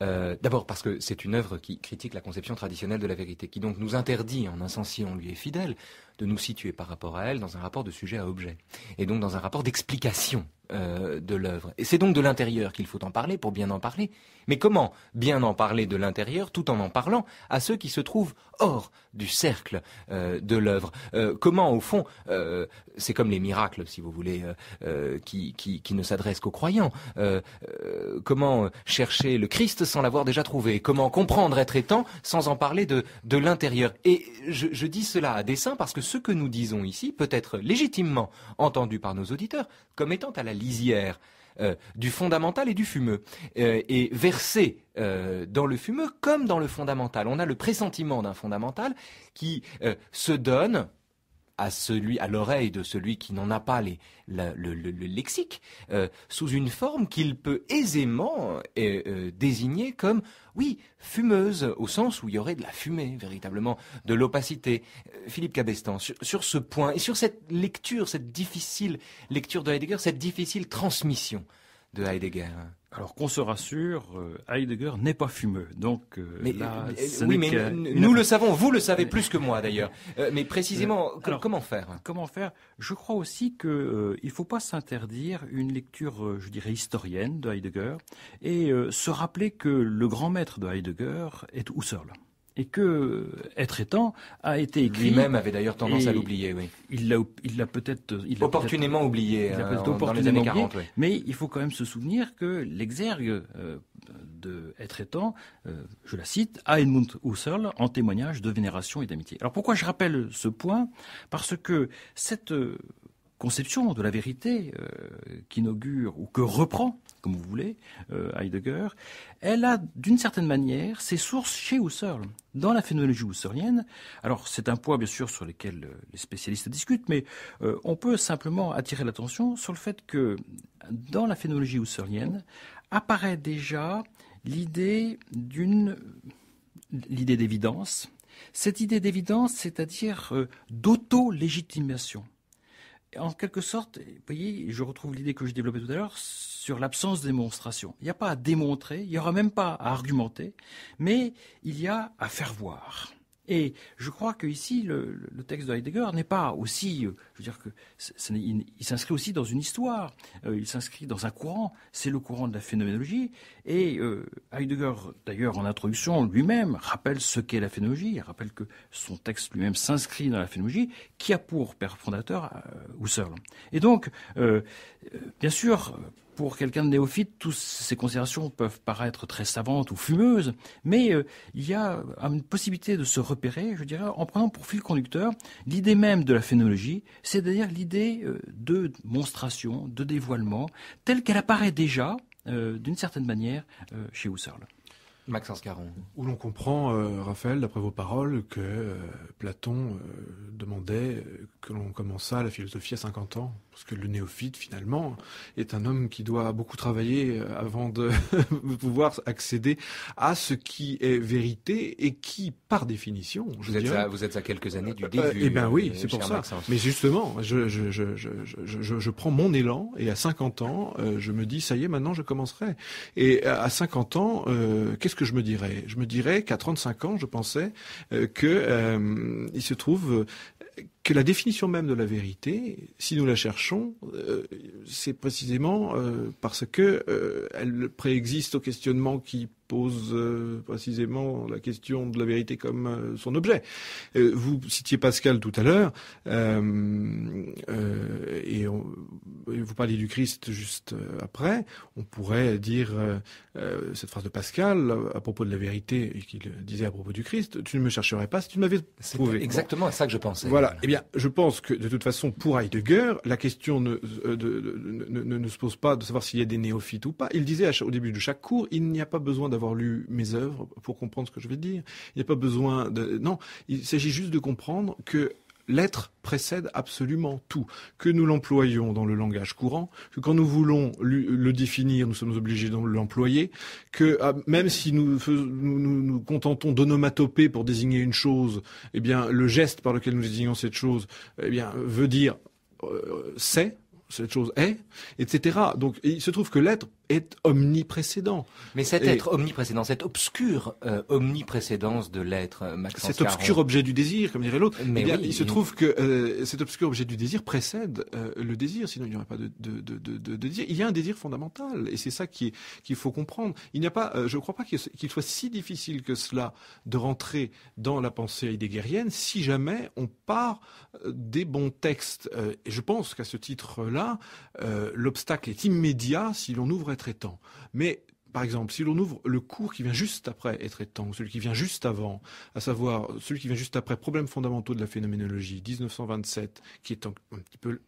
Euh, d'abord parce que c'est une œuvre qui critique la conception traditionnelle de la vérité, qui donc nous interdit, en un sens si on lui est fidèle, de nous situer par rapport à elle dans un rapport de sujet à objet, et donc dans un rapport d'explication euh, de l'œuvre. Et c'est donc de l'intérieur qu'il faut en parler pour bien en parler. Mais comment bien en parler de l'intérieur tout en en parlant à ceux qui se trouvent hors du cercle euh, de l'œuvre euh, Comment, au fond, c'est comme les miracles, si vous voulez, qui, ne s'adressent qu'aux croyants. comment chercher le Christ sans l'avoir déjà trouvé Comment comprendre être étant sans en parler de, l'intérieur Et je, je dis cela à dessein parce que ce que nous disons ici peut être légitimement entendu par nos auditeurs comme étant à la lisière euh, du fondamental et du fumeux, euh, et versé euh, dans le fumeux comme dans le fondamental. On a le pressentiment d'un fondamental qui se donne à celui, à l'oreille de celui qui n'en a pas les, le, lexique, euh, sous une forme qu'il peut aisément euh, euh, désigner comme, oui, fumeuse, au sens où il y aurait de la fumée, véritablement, de l'opacité. Philippe Cabestan, sur, ce point et sur cette lecture, cette difficile lecture de Heidegger, cette difficile transmission de Heidegger. Hein. Alors qu'on se rassure, euh, Heidegger n'est pas fumeux. Donc euh, euh, oui, mais nous le savons, vous le savez plus que moi d'ailleurs. mais précisément, comment faire Comment faire Je crois aussi que il faut pas s'interdire une lecture, je dirais historienne de Heidegger et se rappeler que le grand maître de Heidegger est Husserl et que euh, être étant a été écrit. Lui-même avait d'ailleurs tendance à l'oublier, oui. Il l'a, il l'a peut-être opportunément oublié. Il l'a hein, peut-être Mais il faut quand même se souvenir que l'exergue euh, de être étant, euh, je la cite, a Edmund Husserl en témoignage de vénération et d'amitié. Alors pourquoi je rappelle ce point Parce que cette conception de la vérité euh, qui qu'inaugure ou que reprend, comme vous voulez, euh, Heidegger, elle a d'une certaine manière ses sources chez Husserl, dans la phénoménologie husserlienne. Alors c'est un point bien sûr sur lequel euh, les spécialistes discutent, mais on peut simplement attirer l'attention sur le fait que dans la phénoménologie husserlienne apparaît déjà l'idée d'une l'idée d'évidence. Cette idée d'évidence, c'est-à-dire d'auto-légitimation en quelque sorte, vous voyez, je retrouve l'idée que j'ai développée tout à l'heure sur l'absence de démonstration. Il n'y a pas à démontrer, il n'y aura même pas à argumenter, mais il y a à faire voir. Et je crois que ici, le, texte de Heidegger n'est pas aussi, euh, je veux dire que, il, s'inscrit aussi dans une histoire, euh, il s'inscrit dans un courant, c'est le courant de la phénoménologie. Et euh, Heidegger, d'ailleurs, en introduction, lui-même rappelle ce qu'est la phénoménologie, il rappelle que son texte lui-même s'inscrit dans la phénoménologie, qui a pour père fondateur Husserl. Et donc, bien sûr, pour quelqu'un de néophyte, toutes ces considérations peuvent paraître très savantes ou fumeuses, mais euh, il y a euh, une possibilité de se repérer, je dirais, en prenant pour fil conducteur l'idée même de la phénologie, c'est-à-dire l'idée euh, de monstration, de dévoilement, telle qu'elle apparaît déjà, d'une certaine manière, chez Husserl. Maxence Caron. Où l'on comprend, Raphaël, d'après vos paroles, que Platon demandait que l'on commençât la philosophie à 50 ans. Parce que le néophyte, finalement, est un homme qui doit beaucoup travailler euh, avant de pouvoir accéder à ce qui est vérité et qui, par définition, je vous, êtes à, vous êtes à quelques années du euh, début. eh bien oui, euh, c'est pour ça. Mais justement, je, je, je, je, prends mon élan et à 50 ans, je me dis, ça y est, maintenant je commencerai. Et à 50 ans, qu'est-ce que je me dirais Je me dirais qu'à 35 ans, je pensais que il se trouve que la définition même de la vérité, si nous la cherchons, euh, c'est précisément euh, parce que euh, elle préexiste au questionnement qui pose euh, précisément la question de la vérité comme euh, son objet. Euh, vous citiez Pascal tout à l'heure, et, vous parliez du Christ juste après. On pourrait dire cette phrase de Pascal à propos de la vérité et qu'il disait à propos du Christ Tu ne me chercherais pas si tu ne m'avais trouvé. Exactement à ça que je pensais. Voilà. Eh bien, je pense que de toute façon, pour Heidegger, la question ne, ne, ne se pose pas de savoir s'il y a des néophytes ou pas. Il disait au début de chaque cours, il n'y a pas besoin d'avoir avoir lu mes œuvres pour comprendre ce que je vais dire. Il n'y a pas besoin de... Non, il s'agit juste de comprendre que l'être précède absolument tout, que nous l'employons dans le langage courant, que quand nous voulons le définir, nous sommes obligés de l'employer, que ah, même si nous nous, nous contentons d'onomatopée pour désigner une chose, eh bien le geste par lequel nous désignons cette chose, eh bien veut dire euh, c'est cette chose est, etc. Donc il se trouve que l'être est omniprécédent. Mais cet être omniprécédent, cette obscure euh, omniprécédence de l'être, euh, Maxence Cet obscur objet du désir, comme dirait l'autre, Mais eh il se trouve que euh, cet obscur objet du désir précède le désir, sinon il n'y aurait pas de, de, désir. Il y a un désir fondamental, et c'est ça qu'il faut comprendre. Il n'y a pas, je ne crois pas qu'il soit si difficile que cela de rentrer dans la pensée idéguérienne si jamais on part des bons textes. et je pense qu'à ce titre-là, euh, l'obstacle est immédiat si l'on ouvre très traitant. Mais par exemple, si l'on ouvre le cours qui vient juste après être étant, ou celui qui vient juste avant, à savoir celui qui vient juste après Problèmes fondamentaux de la phénoménologie, 1927, qui est un, petit peu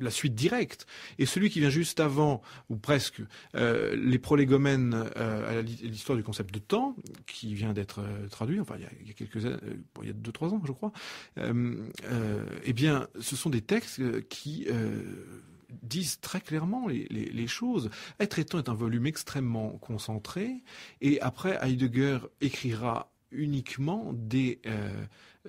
la suite directe, et celui qui vient juste avant, ou presque, euh, Les prolégomènes euh, à l'histoire du concept de temps, qui vient d'être euh, traduit, enfin, il y a, quelques il y a deux, trois ans, je crois, eh bien, ce sont des textes qui disent très clairement les, choses. Être étant est un volume extrêmement concentré, et après Heidegger écrira uniquement des, euh,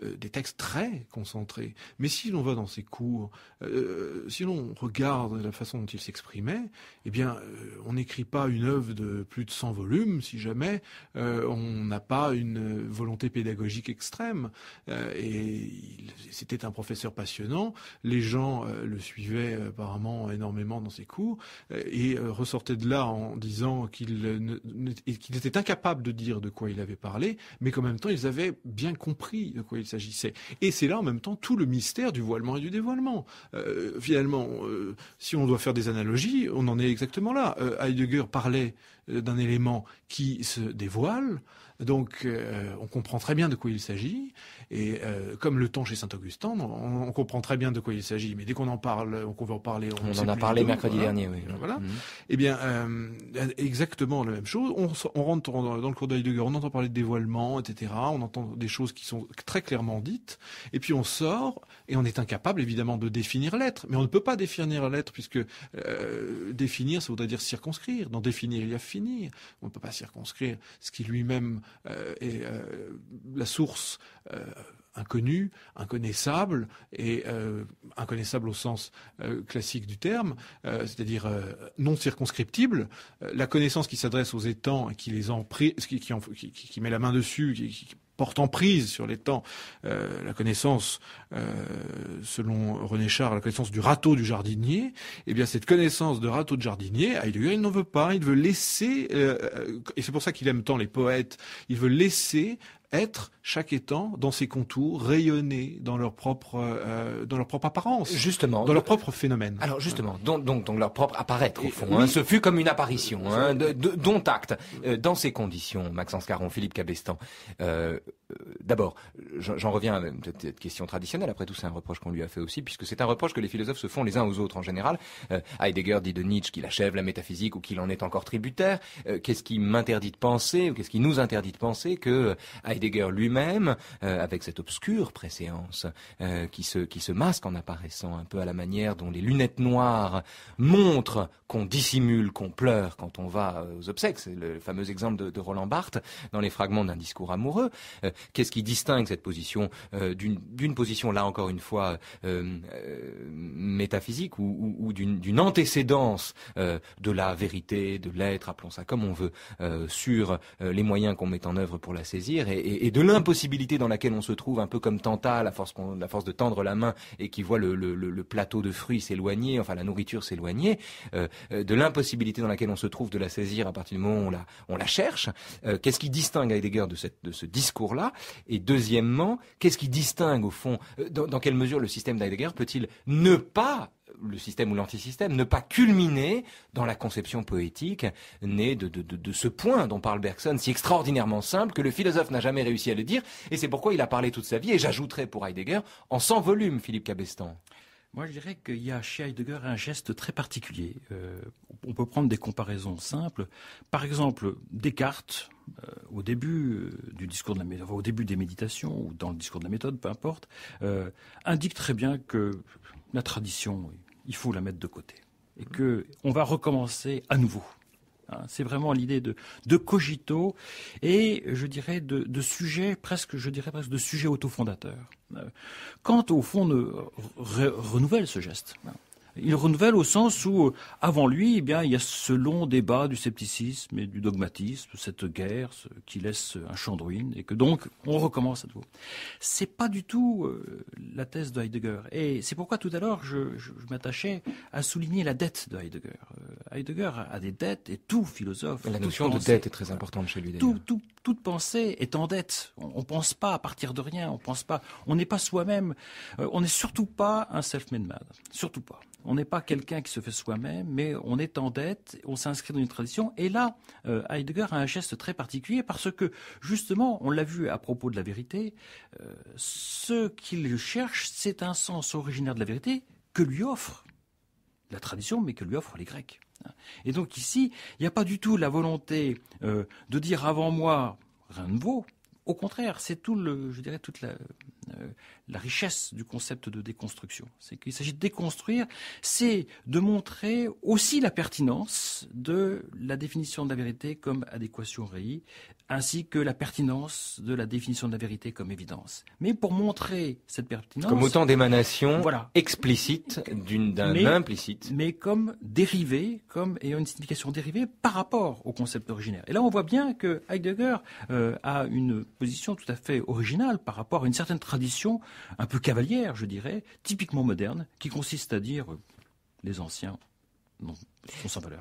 euh, des textes très concentrés. Mais si l'on va dans ses cours, euh, si l'on regarde la façon dont il s'exprimait, eh bien, euh, on n'écrit pas une œuvre de plus de 100 volumes si jamais on n'a pas une volonté pédagogique extrême. et c'était un professeur passionnant. Les gens le suivaient apparemment énormément dans ses cours et ressortaient de là en disant qu'il était incapable de dire de quoi il avait parlé, mais qu'en même temps ils avaient bien compris de quoi il il s'agissait. Et c'est là en même temps tout le mystère du voilement et du dévoilement. Euh, finalement, euh, si on doit faire des analogies, on en est exactement là. Euh, Heidegger parlait d'un élément qui se dévoile, donc on comprend très bien de quoi il s'agit, et comme le temps chez Saint-Augustin, on, comprend très bien de quoi il s'agit, mais dès qu'on en parle, on veut en parler... On, en a parlé mercredi dernier, oui. Voilà. Mmh. Eh bien, exactement la même chose, on, rentre dans, le cours d'Heidegger, on entend parler de dévoilement, etc., on entend des choses qui sont très claires et puis on sort, et on est incapable évidemment de définir l'être. Mais on ne peut pas définir l'être, puisque euh, définir, ça voudrait dire circonscrire. Dans définir, il y a finir. On ne peut pas circonscrire ce qui lui-même euh, est euh, la source inconnue, inconnaissable, et inconnaissable au sens classique du terme, c'est-à-dire non circonscriptible. la connaissance qui s'adresse aux étangs et qui les en qui, qui, met la main dessus, portant prise sur les temps, euh, la connaissance, euh, selon René Char, la connaissance du râteau du jardinier, et eh bien cette connaissance de râteau de jardinier, il n'en veut pas, il veut laisser, euh, et c'est pour ça qu'il aime tant les poètes, il veut laisser être chaque étant dans ses contours, rayonner dans leur propre, euh, dans leur propre apparence, justement, dans leur propre phénomène. Alors justement, donc, donc, leur propre apparaître au fond. Hein. ce fut comme une apparition, hein, dont acte. Euh, dans ces conditions, Maxence Caron, Philippe Cabestan, euh, d'abord, j'en reviens à cette question traditionnelle. Après tout, c'est un reproche qu'on lui a fait aussi, puisque c'est un reproche que les philosophes se font les uns aux autres en général. Euh, Heidegger dit de Nietzsche qu'il achève la métaphysique ou qu'il en est encore tributaire. Euh, qu'est-ce qui m'interdit de penser ou qu'est-ce qui nous interdit de penser que euh, Heidegger lui-même, avec cette obscure préséance qui se masque en apparaissant un peu à la manière dont les lunettes noires montrent qu'on dissimule, qu'on pleure quand on va aux obsèques, c'est le fameux exemple de, de Roland Barthes dans les fragments d'un discours amoureux Qu'est-ce qui distingue cette position euh, d'une position, là encore une fois, euh, euh, métaphysique ou, ou, ou d'une antécédence de la vérité, de l'être, appelons ça comme on veut, sur les moyens qu'on met en œuvre pour la saisir et, et, de l'impossibilité dans laquelle on se trouve, un peu comme Tantale, à force, la force de tendre la main et qui voit le, le, plateau de fruits s'éloigner, enfin la nourriture s'éloigner, de l'impossibilité dans laquelle on se trouve de la saisir à partir du moment où on la, on la cherche. Qu'est-ce qui distingue Heidegger de, cette, de ce discours-là et deuxièmement, qu'est-ce qui distingue au fond euh, dans, quelle mesure le système d'Heidegger peut-il ne pas le système ou l'antisystème, ne pas culminer dans la conception poétique née de, de, ce point dont parle Bergson, si extraordinairement simple, que le philosophe n'a jamais réussi à le dire, et c'est pourquoi il a parlé toute sa vie, et j'ajouterai pour Heidegger, en 100 volumes, Philippe Cabestan. Moi, je dirais qu'il y a chez Heidegger un geste très particulier. Euh, on peut prendre des comparaisons simples. Par exemple, Descartes, euh, au début euh, du discours de la au début des méditations ou dans le discours de la méthode, peu importe, indique très bien que la tradition, il faut la mettre de côté et qu'on on va recommencer à nouveau. Hein, c'est vraiment l'idée de, cogito et je dirais de, de sujet presque, je dirais presque de sujet autofondateur. Euh, Quand au fond ne, euh, renouvelle ce geste. Hein. Il renouvelle au sens où, euh, avant lui, eh bien, il y a ce long débat du scepticisme et du dogmatisme, cette guerre qui laisse euh, un champ de ruines, et que donc on recommence à nouveau. C'est pas du tout euh, la thèse de Heidegger, et c'est pourquoi tout à l'heure je, je, m'attachais à souligner la dette de Heidegger. Heidegger a des dettes, et tout philosophe. La notion de dette est très importante chez lui. Tout, tout toute pensée est en dette. On ne pense pas à partir de rien, on pense pas, on n'est pas soi-même. Euh, on n'est surtout pas un self-made man, surtout pas. On n'est pas quelqu'un qui se fait soi-même, mais on est en dette, on s'inscrit dans une tradition. Et là, euh, Heidegger a un geste très particulier parce que, justement, on l'a vu à propos de la vérité, euh, ce qu'il cherche, c'est un sens originaire de la vérité que lui offre la tradition, mais que lui offrent les Grecs. Et donc ici, il n'y a pas du tout la volonté euh, de dire avant moi, rien ne vaut. Au contraire, c'est tout le, je dirais, toute la, euh, la richesse du concept de déconstruction. C'est qu'il s'agit de déconstruire, c'est de montrer aussi la pertinence de la définition de la vérité comme adéquation rei, ainsi que la pertinence de la définition de la vérité comme évidence. Mais pour montrer cette pertinence... Comme autant d'émanations voilà, explicites d'un implicite. Mais comme dérivées, comme ayant une signification dérivée par rapport au concept originaire. Et là, on voit bien que Heidegger euh, a une position tout à fait originale par rapport à une certaine tradition tradition un peu cavalière, je dirais, typiquement moderne, qui consiste à dire euh, les anciens n'ont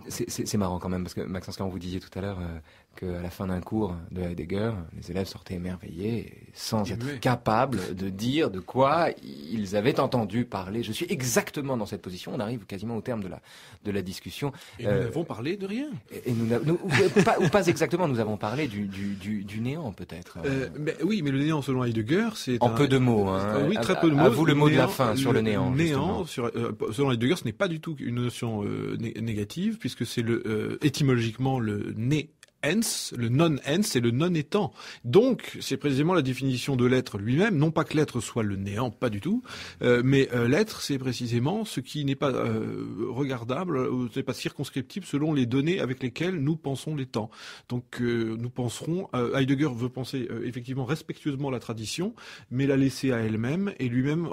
c'est marrant quand même, parce que Maxence, quand vous disiez tout à l'heure euh, qu'à la fin d'un cours de Heidegger, les élèves sortaient émerveillés, sans être capables de dire de quoi ils avaient entendu parler. Je suis exactement dans cette position, on arrive quasiment au terme de la, de la discussion. Et nous euh, n'avons parlé de rien. Et, nous, ou, euh, pas, pas, exactement, nous avons parlé du, du, du, néant peut-être. mais oui, mais le néant selon Heidegger, c'est... En un, peu de mots. Hein. oui, très peu de mots. À vous le mot de la fin sur le, le néant. Néant, sur, selon Heidegger, ce n'est pas du tout une notion négative puisque c'est le, euh, étymologiquement le nez le non ens et le non-étant. Donc, c'est précisément la définition de l'être lui-même, non pas que l'être soit le néant, pas du tout, euh, mais euh, l'être, c'est précisément ce qui n'est pas euh, regardable, regardable, n'est pas circonscriptible selon les données avec lesquelles nous pensons l'étant. temps. Donc, nous penserons, Heidegger veut penser effectivement respectueusement la tradition, mais la laisser à elle-même et lui-même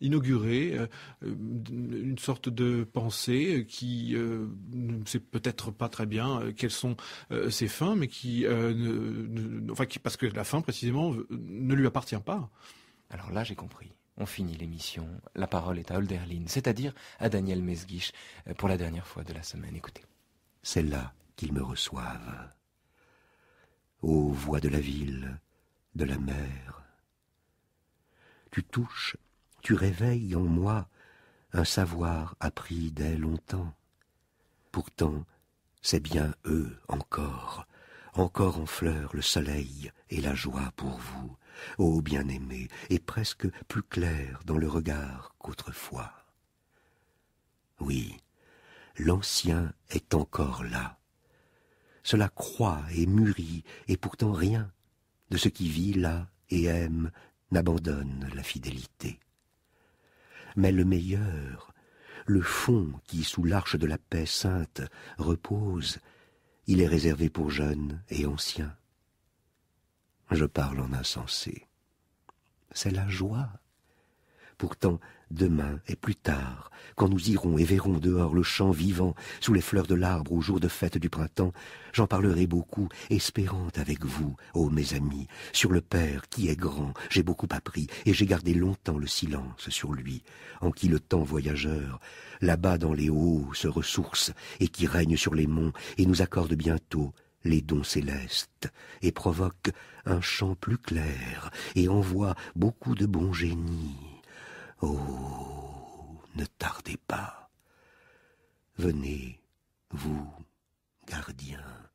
inaugurer une sorte de pensée qui ne sait peut-être pas très bien quelles sont ses fin, mais qui, euh, ne, enfin, qui, parce que la fin précisément ne lui appartient pas. Alors là, j'ai compris. On finit l'émission. La parole est à Holderlin, c'est-à-dire à Daniel Mesguich, euh, pour la dernière fois de la semaine. Écoutez. C'est là qu'ils me reçoivent. Ô voix de la ville, de la mer. Tu touches, tu réveilles en moi un savoir appris dès longtemps. Pourtant, c'est bien eux encore, encore en fleur le soleil et la joie pour vous, ô bien-aimés, et presque plus clair dans le regard qu'autrefois. Oui, l'ancien est encore là. Cela croît et mûrit, et pourtant rien de ce qui vit là et aime n'abandonne la fidélité. Mais le meilleur, le fond qui, sous l'arche de la paix sainte, repose, il est réservé pour jeunes et anciens. Je parle en insensé. C'est la joie Pourtant, demain et plus tard, quand nous irons et verrons dehors le champ vivant, sous les fleurs de l'arbre au jour de fête du printemps, j'en parlerai beaucoup, espérant avec vous, ô mes amis, sur le Père qui est grand, j'ai beaucoup appris, et j'ai gardé longtemps le silence sur lui, en qui le temps voyageur, là-bas dans les hauts, se ressource, et qui règne sur les monts, et nous accorde bientôt les dons célestes, et provoque un chant plus clair, et envoie beaucoup de bons génies. Oh, ne tardez pas. Venez, vous, gardiens,